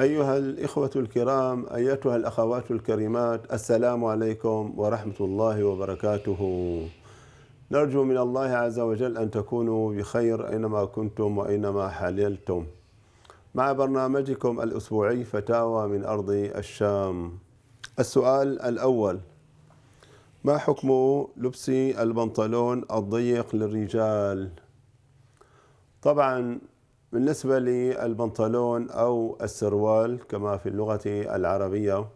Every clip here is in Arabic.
أيها الإخوة الكرام أيتها الأخوات الكريمات السلام عليكم ورحمة الله وبركاته نرجو من الله عز وجل أن تكونوا بخير أينما كنتم وأينما حللتم مع برنامجكم الأسبوعي فتاوى من أرض الشام السؤال الأول ما حكم لبس البنطلون الضيق للرجال طبعا بالنسبة للبنطلون أو السروال كما في اللغة العربية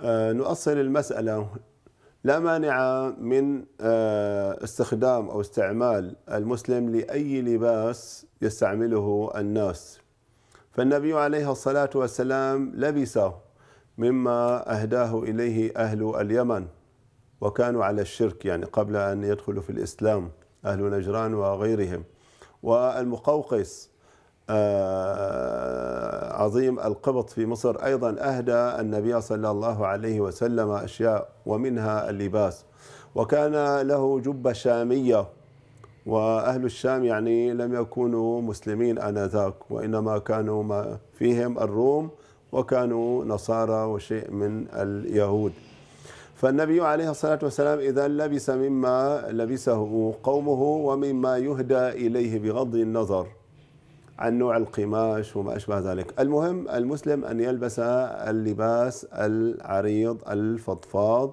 آه، نؤصل المسألة لا مانع من آه، استخدام أو استعمال المسلم لأي لباس يستعمله الناس فالنبي عليه الصلاة والسلام لبسه مما أهداه إليه أهل اليمن وكانوا على الشرك يعني قبل أن يدخلوا في الإسلام أهل نجران وغيرهم والمقوقس آه، عظيم القبط في مصر أيضا أهدى النبي صلى الله عليه وسلم أشياء ومنها اللباس وكان له جبة شامية وأهل الشام يعني لم يكونوا مسلمين آنذاك وإنما كانوا ما فيهم الروم وكانوا نصارى وشيء من اليهود فالنبي عليه الصلاة والسلام إذا لبس مما لبسه قومه ومما يهدى إليه بغض النظر عن نوع القماش وما أشبه ذلك المهم المسلم أن يلبس اللباس العريض الفضفاض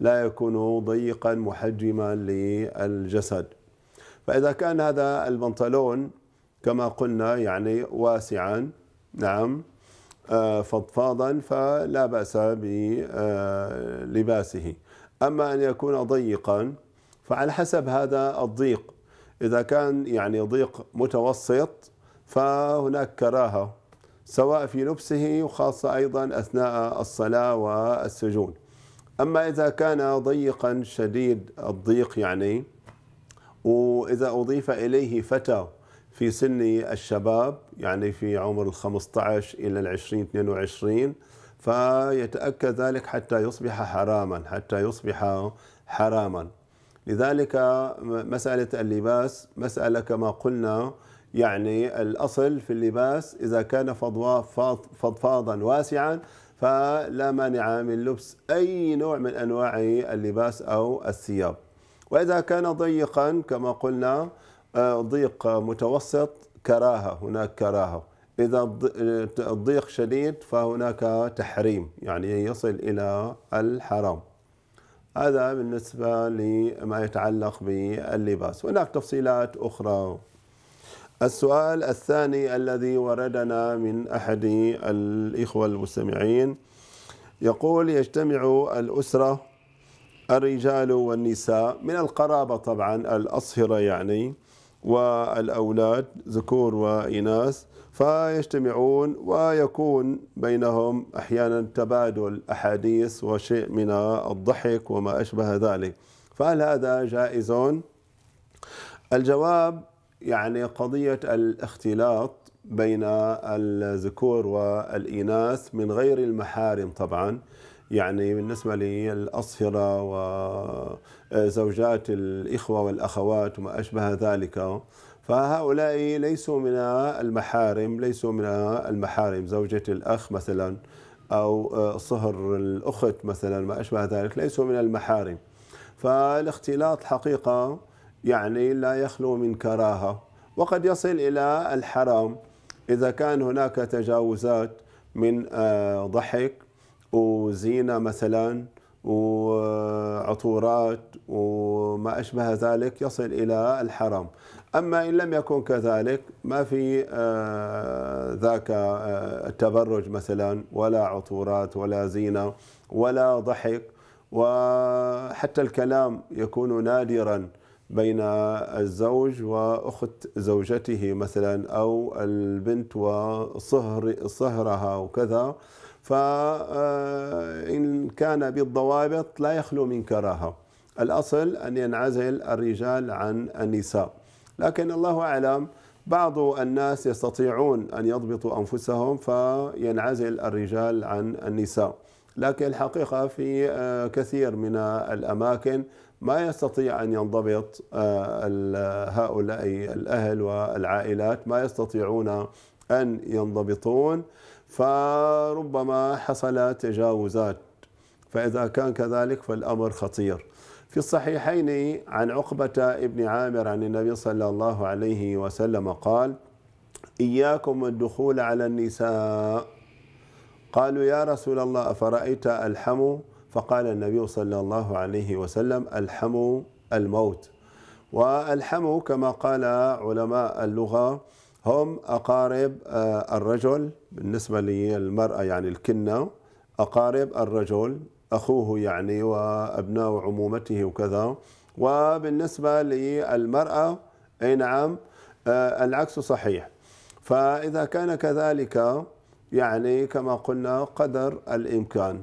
لا يكون ضيقا محجما للجسد فإذا كان هذا البنطلون كما قلنا يعني واسعا نعم آه، فضفاضا فلا بأس بلباسه أما أن يكون ضيقا فعلى حسب هذا الضيق إذا كان يعني ضيق متوسط فهناك كراهة سواء في لبسه وخاصة أيضا أثناء الصلاة والسجون أما إذا كان ضيقا شديد الضيق يعني وإذا أضيف إليه فتى في سن الشباب يعني في عمر ال 15 إلى ال 20 22 فيتأكد ذلك حتى يصبح حراما حتى يصبح حراما لذلك مسألة اللباس مسألة كما قلنا يعني الأصل في اللباس إذا كان فضفاضا واسعا فلا مانع من لبس أي نوع من أنواع اللباس أو الثياب وإذا كان ضيقا كما قلنا آه، ضيق متوسط كراهة هناك كراهة إذا آه، الضيق شديد فهناك تحريم يعني يصل إلى الحرام هذا بالنسبة لما يتعلق باللباس هناك تفصيلات أخرى السؤال الثاني الذي وردنا من أحد الإخوة المستمعين يقول يجتمع الأسرة الرجال والنساء من القرابة طبعا الأصهرة يعني والأولاد ذكور وإناث فيجتمعون ويكون بينهم أحيانا تبادل أحاديث وشيء من الضحك وما أشبه ذلك فهل هذا جائز؟ الجواب يعني قضية الاختلاط بين الذكور والإناث من غير المحارم طبعا يعني بالنسبة للأصهرة وزوجات الإخوة والأخوات وما أشبه ذلك فهؤلاء ليسوا من المحارم ليسوا من المحارم زوجة الأخ مثلا أو صهر الأخت مثلا ما أشبه ذلك ليسوا من المحارم فالاختلاط حقيقة يعني لا يخلو من كراهة وقد يصل إلى الحرام إذا كان هناك تجاوزات من ضحك وزينه مثلا وعطورات وما أشبه ذلك يصل إلى الحرم أما إن لم يكن كذلك ما في آه، ذاك آه، التبرج مثلا ولا عطورات ولا زينة ولا ضحك وحتى الكلام يكون نادرا بين الزوج وأخت زوجته مثلا أو البنت وصهر صهرها وكذا فإن كان بالضوابط لا يخلو من كراهة الأصل أن ينعزل الرجال عن النساء لكن الله أعلم بعض الناس يستطيعون أن يضبطوا أنفسهم فينعزل الرجال عن النساء لكن الحقيقة في آه، كثير من الأماكن ما يستطيع أن ينضبط آه، هؤلاء الأهل والعائلات ما يستطيعون أن ينضبطون فربما حصل تجاوزات فإذا كان كذلك فالأمر خطير في الصحيحين عن عقبة ابن عامر عن النبي صلى الله عليه وسلم قال إياكم الدخول على النساء قالوا يا رسول الله أفرأيت الحم فقال النبي صلى الله عليه وسلم الحم الموت والحم كما قال علماء اللغة هم أقارب آه، الرجل بالنسبة للمرأة يعني الكنة أقارب الرجل أخوه يعني وأبناء عمومته وكذا وبالنسبة للمرأة أي نعم آه، العكس صحيح فإذا كان كذلك يعني كما قلنا قدر الإمكان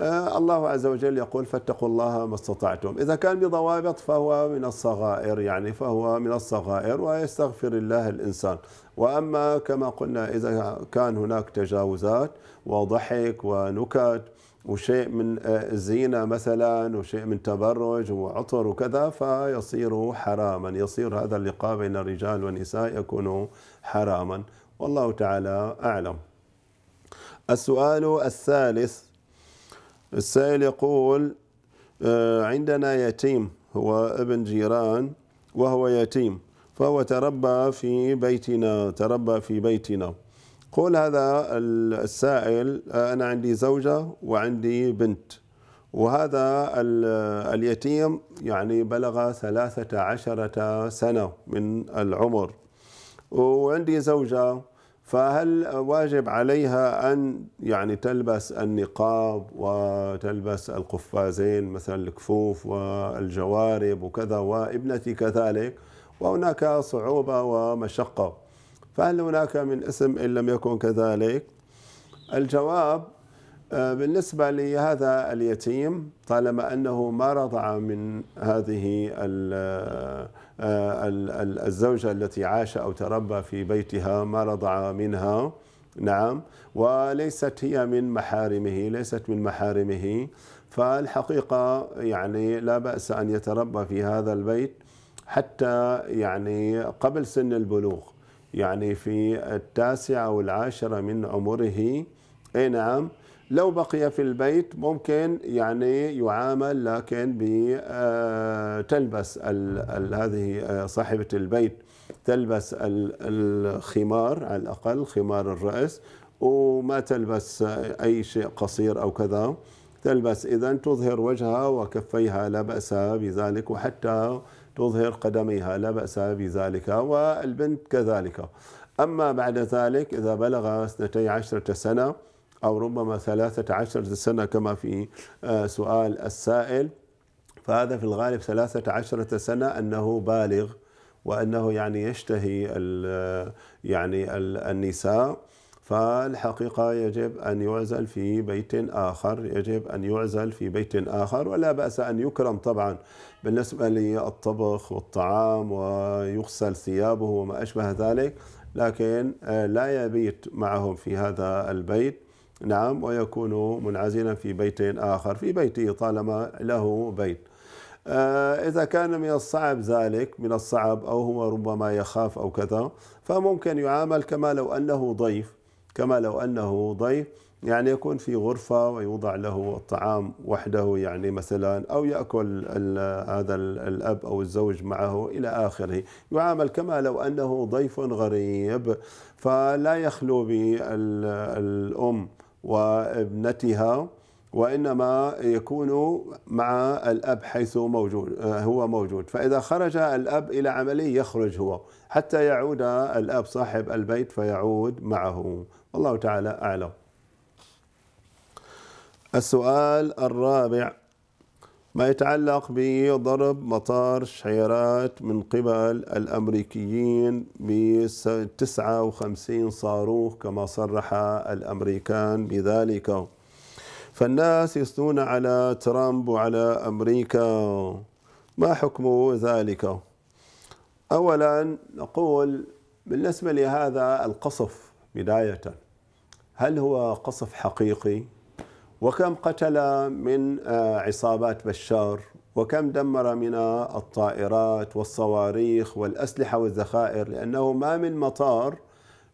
آه، الله عز وجل يقول فاتقوا الله ما استطعتم إذا كان بضوابط فهو من الصغائر يعني فهو من الصغائر ويستغفر الله الإنسان وأما كما قلنا إذا كان هناك تجاوزات وضحك ونكت وشيء من آه، الزينة مثلا وشيء من تبرج وعطر وكذا فيصير حراما يصير هذا اللقاء بين الرجال والنساء يكون حراما والله تعالى أعلم السؤال الثالث السائل يقول آه، عندنا يتيم هو ابن جيران وهو يتيم فهو تربى في بيتنا تربى في بيتنا قول هذا السائل آه، أنا عندي زوجة وعندي بنت وهذا اليتيم يعني بلغ 13 سنة من العمر وعندي زوجة فهل واجب عليها أن يعني تلبس النقاب وتلبس القفازين مثلا الكفوف والجوارب وكذا وابنتي كذلك وهناك صعوبة ومشقة فهل هناك من اسم إن لم يكن كذلك الجواب آه، بالنسبة لهذا اليتيم طالما أنه ما رضع من هذه آه، الزوجة التي عاش أو تربى في بيتها ما رضع منها نعم وليست هي من محارمه ليست من محارمه فالحقيقة يعني لا بأس أن يتربى في هذا البيت حتى يعني قبل سن البلوغ يعني في التاسعة والعاشرة من عمره أي نعم لو بقي في البيت ممكن يعني يعامل لكن بتلبس آه، هذه آه، صاحبة البيت تلبس الخمار على الأقل خمار الرأس وما تلبس أي شيء قصير أو كذا تلبس إذا تظهر وجهها وكفيها لا بأس بذلك وحتى تظهر قدميها لا بأس بذلك والبنت كذلك أما بعد ذلك إذا بلغ 12 سنة أو ربما ثلاثة عشر سنة كما في آه، سؤال السائل فهذا في الغالب ثلاثة عشرة سنة أنه بالغ وأنه يعني يشتهي آه، يعني النساء فالحقيقة يجب أن يعزل في بيت آخر يجب أن يعزل في بيت آخر ولا بأس أن يكرم طبعا بالنسبة للطبخ والطعام ويغسل ثيابه وما أشبه ذلك لكن آه، لا يبيت معهم في هذا البيت نعم ويكون منعزلا في بيت آخر في بيته طالما له بيت آه، إذا كان من الصعب ذلك من الصعب أو هو ربما يخاف أو كذا فممكن يعامل كما لو أنه ضيف كما لو أنه ضيف يعني يكون في غرفة ويوضع له الطعام وحده يعني مثلا أو يأكل هذا الأب أو الزوج معه إلى آخره يعامل كما لو أنه ضيف غريب فلا يخلو بالأم وابنتها وإنما يكون مع الأب حيث موجود آه، هو موجود فإذا خرج الأب إلى عمله يخرج هو حتى يعود الأب صاحب البيت فيعود معه والله تعالى أعلم السؤال الرابع ما يتعلق بضرب مطار شعيرات من قبل الأمريكيين ب 59 صاروخ كما صرح الأمريكان بذلك فالناس يثنون على ترامب وعلى أمريكا ما حكم ذلك أولا نقول بالنسبة لهذا القصف بداية هل هو قصف حقيقي وكم قتل من آه، عصابات بشار وكم دمر من آه، الطائرات والصواريخ والأسلحة والذخائر لأنه ما من مطار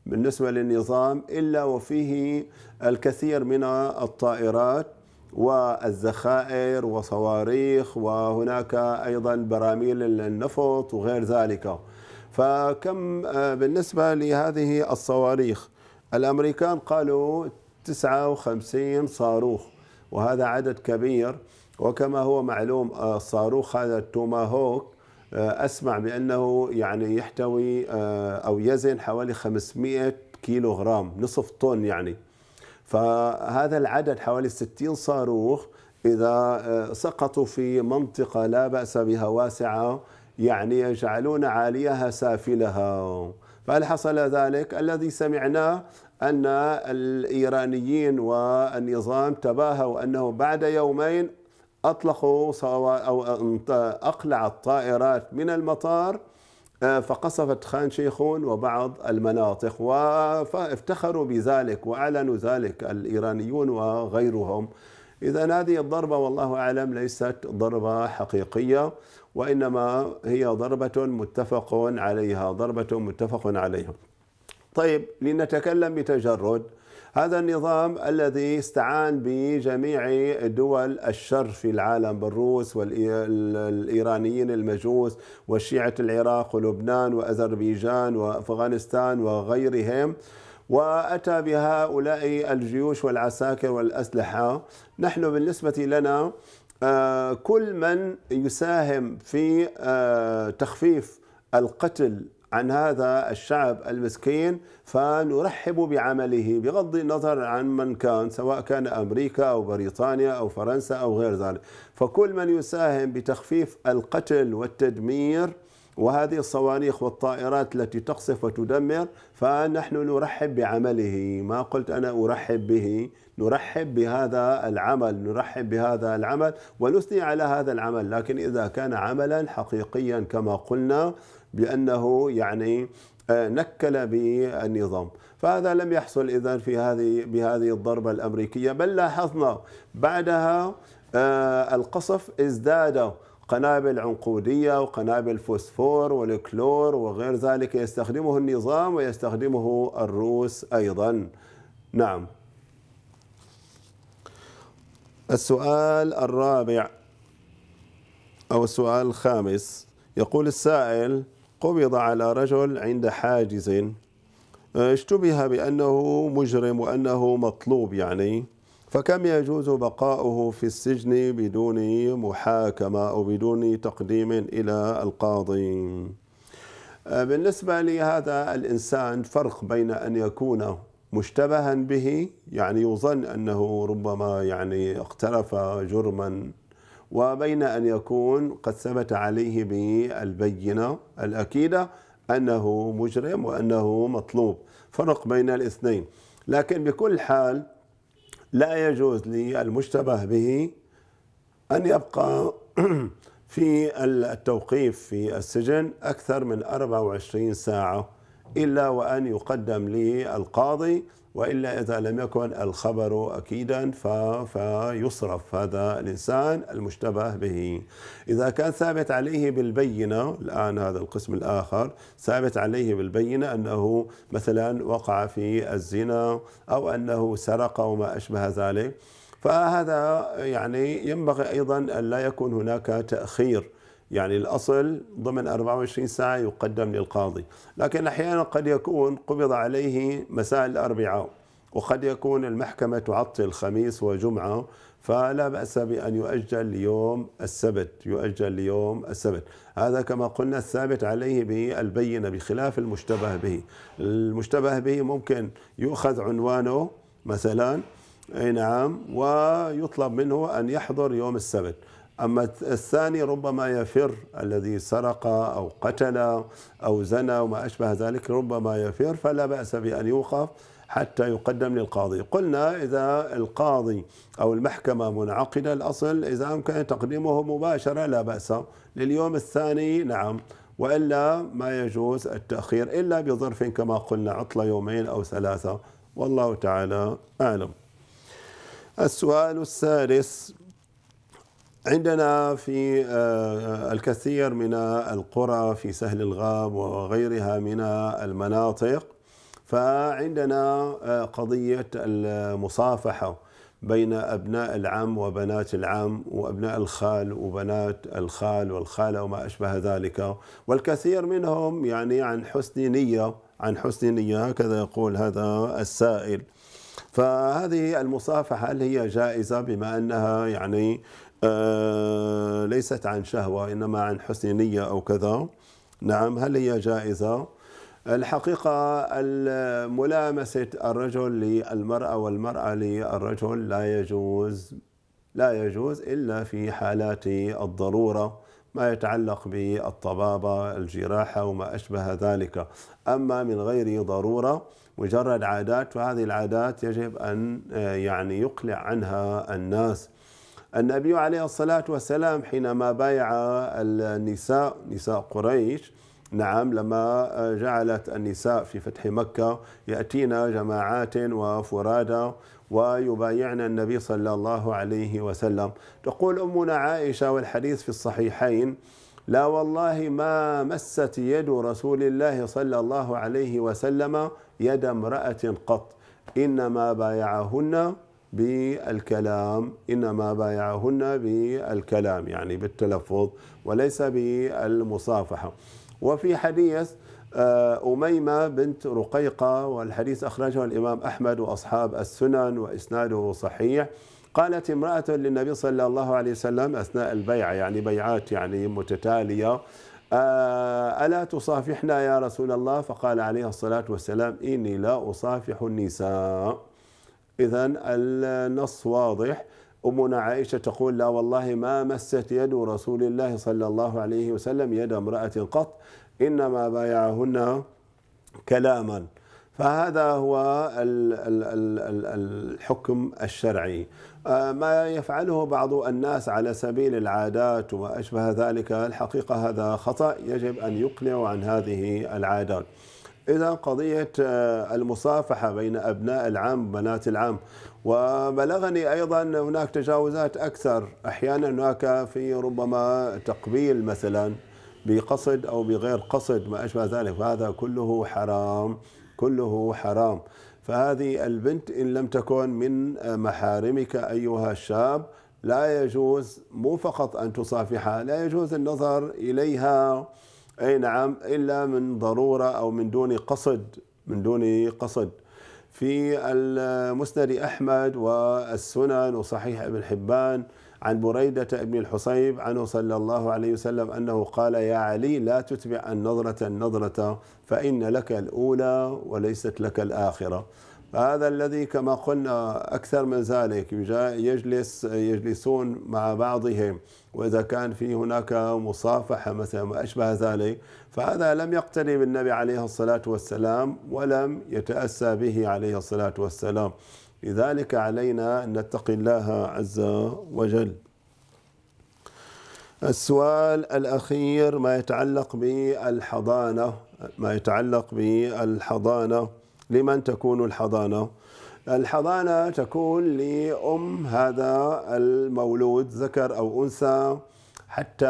بالنسبة للنظام إلا وفيه الكثير من آه، الطائرات والذخائر وصواريخ وهناك أيضا براميل النفط وغير ذلك فكم بالنسبة لهذه الصواريخ الأمريكان قالوا 59 صاروخ وهذا عدد كبير وكما هو معلوم آه، الصاروخ هذا التوماهوك آه، أسمع بأنه يعني يحتوي آه، أو يزن حوالي 500 كيلو غرام نصف طن يعني فهذا العدد حوالي 60 صاروخ إذا سقطوا في منطقة لا بأس بها واسعة يعني يجعلون عاليها سافلها فهل حصل ذلك؟ الذي سمعناه أن الإيرانيين والنظام تباهوا أنه بعد يومين أطلقوا أو أقلعت طائرات من المطار آه، فقصفت خان شيخون وبعض المناطق وافتخروا بذلك وأعلنوا ذلك الإيرانيون وغيرهم إذا هذه الضربة والله أعلم ليست ضربة حقيقية وإنما هي ضربة متفق عليها ضربة متفق عليها طيب لنتكلم بتجرد هذا النظام الذي استعان بجميع دول الشر في العالم بالروس والإيرانيين المجوس وشيعة العراق ولبنان وأذربيجان وأفغانستان وغيرهم وأتى بهؤلاء الجيوش والعساكر والأسلحة نحن بالنسبة لنا آه، كل من يساهم في آه، تخفيف القتل عن هذا الشعب المسكين فنرحب بعمله بغض النظر عن من كان سواء كان أمريكا أو بريطانيا أو فرنسا أو غير ذلك فكل من يساهم بتخفيف القتل والتدمير وهذه الصواريخ والطائرات التي تقصف وتدمر فنحن نرحب بعمله ما قلت أنا أرحب به نرحب بهذا العمل نرحب بهذا العمل ونثني على هذا العمل لكن إذا كان عملا حقيقيا كما قلنا بأنه يعني آه، نكل بالنظام فهذا لم يحصل إذا في هذه بهذه الضربة الأمريكية بل لاحظنا بعدها آه، القصف ازداد قنابل عنقودية وقنابل فوسفور والكلور وغير ذلك يستخدمه النظام ويستخدمه الروس أيضا نعم السؤال الرابع أو السؤال الخامس يقول السائل قبض على رجل عند حاجز آه، اشتبه بأنه مجرم وأنه مطلوب يعني فكم يجوز بقاؤه في السجن بدون محاكمة أو بدون تقديم إلى القاضي آه، بالنسبة لهذا الإنسان فرق بين أن يكون مشتبها به يعني يظن أنه ربما يعني اقترف جرما وبين أن يكون قد ثبت عليه بالبينة الأكيدة أنه مجرم وأنه مطلوب فرق بين الاثنين لكن بكل حال لا يجوز للمشتبه به أن يبقى في التوقيف في السجن أكثر من 24 ساعة إلا وأن يقدم للقاضي والا اذا لم يكن الخبر اكيدا فيصرف هذا الانسان المشتبه به اذا كان ثابت عليه بالبينه الان هذا القسم الاخر ثابت عليه بالبينه انه مثلا وقع في الزنا او انه سرق وما اشبه ذلك فهذا يعني ينبغي ايضا ان لا يكون هناك تاخير يعني الأصل ضمن 24 ساعة يقدم للقاضي لكن أحيانا قد يكون قبض عليه مساء الأربعاء وقد يكون المحكمة تعطل خميس وجمعة فلا بأس بأن يؤجل ليوم السبت يؤجل ليوم السبت هذا كما قلنا الثابت عليه بالبينة بخلاف المشتبه به المشتبه به ممكن يؤخذ عنوانه مثلا أي نعم ويطلب منه أن يحضر يوم السبت أما الثاني ربما يفر الذي سرق أو قتل أو زنى وما أشبه ذلك ربما يفر فلا بأس بأن يوقف حتى يقدم للقاضي قلنا إذا القاضي أو المحكمة منعقدة الأصل إذا أمكن تقديمه مباشرة لا بأس لليوم الثاني نعم وإلا ما يجوز التأخير إلا بظرف كما قلنا عطلة يومين أو ثلاثة والله تعالى أعلم السؤال السادس عندنا في آه، الكثير من القرى في سهل الغاب وغيرها من المناطق فعندنا آه، قضية المصافحة بين أبناء العم وبنات العم وأبناء الخال وبنات الخال والخالة وما أشبه ذلك والكثير منهم يعني عن حسن نية عن حسن نية هكذا يقول هذا السائل فهذه المصافحة هل هي جائزة بما أنها يعني آه، ليست عن شهوة إنما عن حسن نية أو كذا نعم هل هي جائزة الحقيقة ملامسة الرجل للمرأة والمرأة للرجل لا يجوز لا يجوز إلا في حالات الضرورة ما يتعلق بالطبابة الجراحة وما أشبه ذلك أما من غير ضرورة مجرد عادات فهذه العادات يجب أن آه، يعني يقلع عنها الناس النبي عليه الصلاة والسلام حينما بايع النساء نساء قريش نعم لما جعلت النساء في فتح مكة يأتينا جماعات وفرادا ويبايعن النبي صلى الله عليه وسلم تقول أمنا عائشة والحديث في الصحيحين لا والله ما مست يد رسول الله صلى الله عليه وسلم يد امرأة قط إنما بايعهن بالكلام إنما بايعهن بالكلام يعني بالتلفظ وليس بالمصافحة وفي حديث آه، أميمة بنت رقيقة والحديث أخرجه الإمام أحمد وأصحاب السنن وإسناده صحيح قالت امرأة للنبي صلى الله عليه وسلم أثناء البيعة يعني بيعات يعني متتالية آه، ألا تصافحنا يا رسول الله فقال عليه الصلاة والسلام إني لا أصافح النساء إذا النص واضح أمنا عائشة تقول لا والله ما مست يد رسول الله صلى الله عليه وسلم يد امرأة قط إنما بايعهن كلاما فهذا هو الحكم الشرعي آه، ما يفعله بعض الناس على سبيل العادات وأشبه ذلك الحقيقة هذا خطأ يجب أن يقنعوا عن هذه العادات إذا قضية آه، المصافحة بين أبناء العام وبنات العام وبلغني أيضا هناك تجاوزات أكثر أحيانا هناك في ربما تقبيل مثلا بقصد أو بغير قصد ما أشبه ذلك فهذا كله حرام كله حرام فهذه البنت إن لم تكن من آه، محارمك أيها الشاب لا يجوز مو فقط أن تصافحها لا يجوز النظر إليها أي نعم إلا من ضرورة أو من دون قصد من دون قصد في المسند أحمد والسنن وصحيح ابن حبان عن بريدة ابن الحصيب عنه صلى الله عليه وسلم أنه قال يا علي لا تتبع النظرة النظرة فإن لك الأولى وليست لك الآخرة هذا الذي كما قلنا أكثر من ذلك يجلس يجلسون مع بعضهم وإذا كان في هناك مصافحة مثلا ما أشبه ذلك فهذا لم يقتني بالنبي عليه الصلاة والسلام ولم يتأسى به عليه الصلاة والسلام لذلك علينا أن نتقي الله عز وجل السؤال الأخير ما يتعلق بالحضانة ما يتعلق بالحضانة لمن تكون الحضانة؟ الحضانة تكون لأم هذا المولود ذكر أو أنثى حتى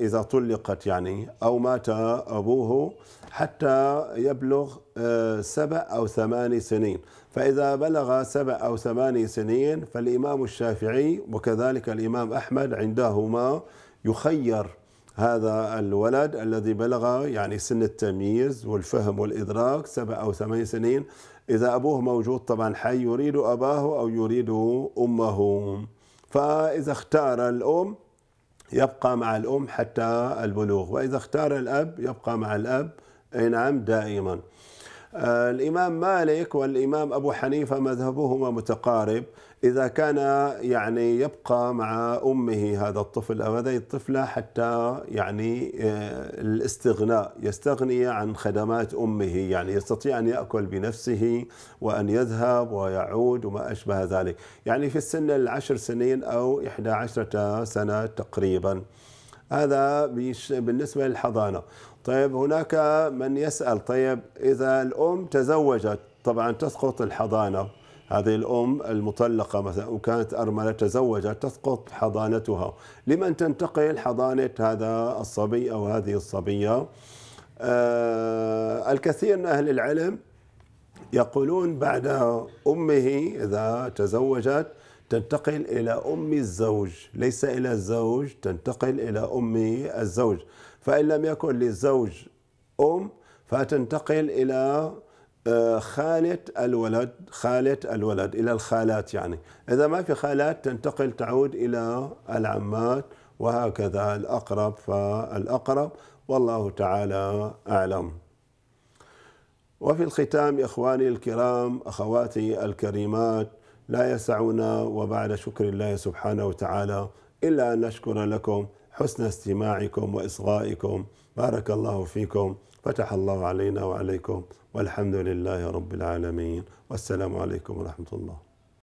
إذا طلقت يعني أو مات أبوه حتى يبلغ آه، سبع أو ثماني سنين فإذا بلغ سبع أو ثماني سنين فالإمام الشافعي وكذلك الإمام أحمد عندهما يخير هذا الولد الذي بلغ يعني سن التمييز والفهم والإدراك سبع أو ثمان سنين إذا أبوه موجود طبعا حي يريد أباه أو يريد أمه فإذا اختار الأم يبقى مع الأم حتى البلوغ وإذا اختار الأب يبقى مع الأب أي نعم دائما آه، الإمام مالك والإمام أبو حنيفة مذهبهما متقارب إذا كان يعني يبقى مع أمه هذا الطفل أو هذه الطفلة حتى يعني آه، الاستغناء يستغني عن خدمات أمه يعني يستطيع أن يأكل بنفسه وأن يذهب ويعود وما أشبه ذلك يعني في السن العشر سنين أو إحدى عشرة سنة تقريبا هذا بالنسبة للحضانة طيب هناك من يسأل طيب إذا الأم تزوجت طبعا تسقط الحضانة هذه الأم المطلقة مثلا وكانت أرملة تزوجت تسقط حضانتها لمن تنتقل حضانة هذا الصبي أو هذه الصبية آه، الكثير من أهل العلم يقولون بعد أمه إذا تزوجت تنتقل إلى أم الزوج ليس إلى الزوج تنتقل إلى أم الزوج فإن لم يكن للزوج أم فتنتقل إلى آه، خالة الولد خالة الولد إلى الخالات يعني إذا ما في خالات تنتقل تعود إلى العمات وهكذا الأقرب فالأقرب والله تعالى أعلم وفي الختام إخواني الكرام أخواتي الكريمات لا يسعنا وبعد شكر الله سبحانه وتعالى إلا أن نشكر لكم حسن استماعكم وإصغائكم بارك الله فيكم فتح الله علينا وعليكم والحمد لله رب العالمين والسلام عليكم ورحمة الله